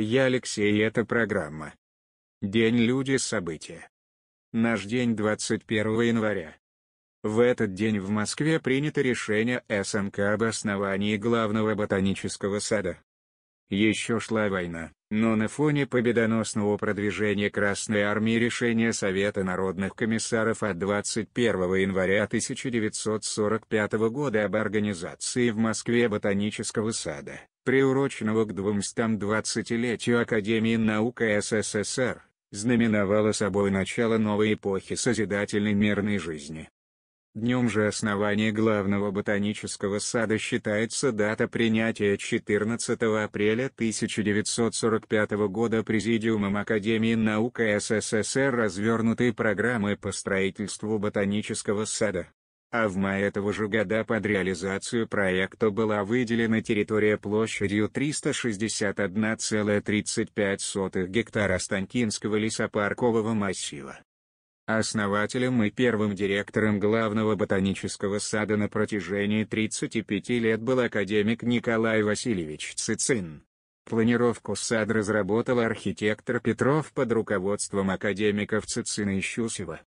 Я Алексей и это программа. День люди события. Наш день 21 января. В этот день в Москве принято решение СНК об основании главного ботанического сада. Еще шла война, но на фоне победоносного продвижения Красной Армии решение Совета народных комиссаров от 21 января 1945 года об организации в Москве ботанического сада приуроченного к 220-летию Академии наук СССР, знаменовало собой начало новой эпохи созидательной мирной жизни. Днем же основания главного ботанического сада считается дата принятия 14 апреля 1945 года Президиумом Академии наук СССР развернутой программы по строительству ботанического сада а в мае этого же года под реализацию проекта была выделена территория площадью 361,35 гектара Станкинского лесопаркового массива. Основателем и первым директором главного ботанического сада на протяжении 35 лет был академик Николай Васильевич Цицин. Планировку сада разработал архитектор Петров под руководством академиков Цицина и Щусева.